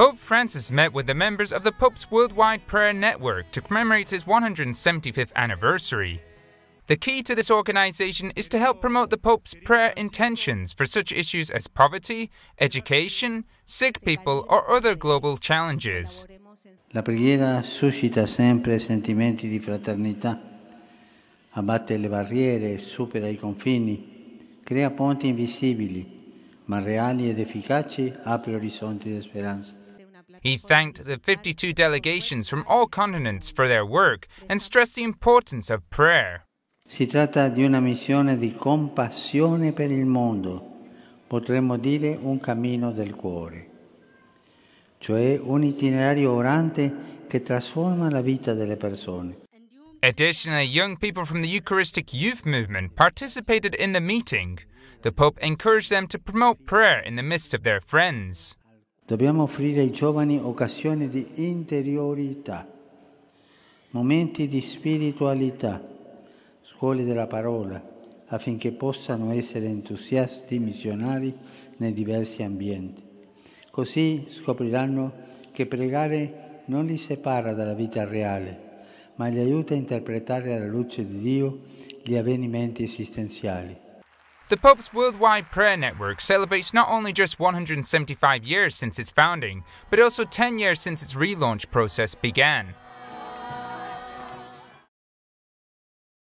Pope Francis met with the members of the Pope's Worldwide Prayer Network to commemorate his 175th anniversary. The key to this organization is to help promote the Pope's prayer intentions for such issues as poverty, education, sick people, or other global challenges. La preghiera suscita sempre sentimenti di fraternità, abbatte le barriere, supera i confini, crea ponti invisibili, ma reali ed efficaci apre orizzonti di speranza. He thanked the 52 delegations from all continents for their work and stressed the importance of prayer. Si tratta di una missione di compassione per il mondo, potremmo dire un cammino del cuore, cioè un itinerario orante che trasforma la vita delle persone. Additionally, young people from the Eucharistic Youth Movement participated in the meeting. The Pope encouraged them to promote prayer in the midst of their friends. Dobbiamo offrire ai giovani occasioni di interiorità, momenti di spiritualità, scuole della parola, affinché possano essere entusiasti missionari nei diversi ambienti. Così scopriranno che pregare non li separa dalla vita reale, ma li aiuta a interpretare alla luce di Dio gli avvenimenti esistenziali. The Pope's worldwide prayer network celebrates not only just 175 years since its founding, but also 10 years since its relaunch process began.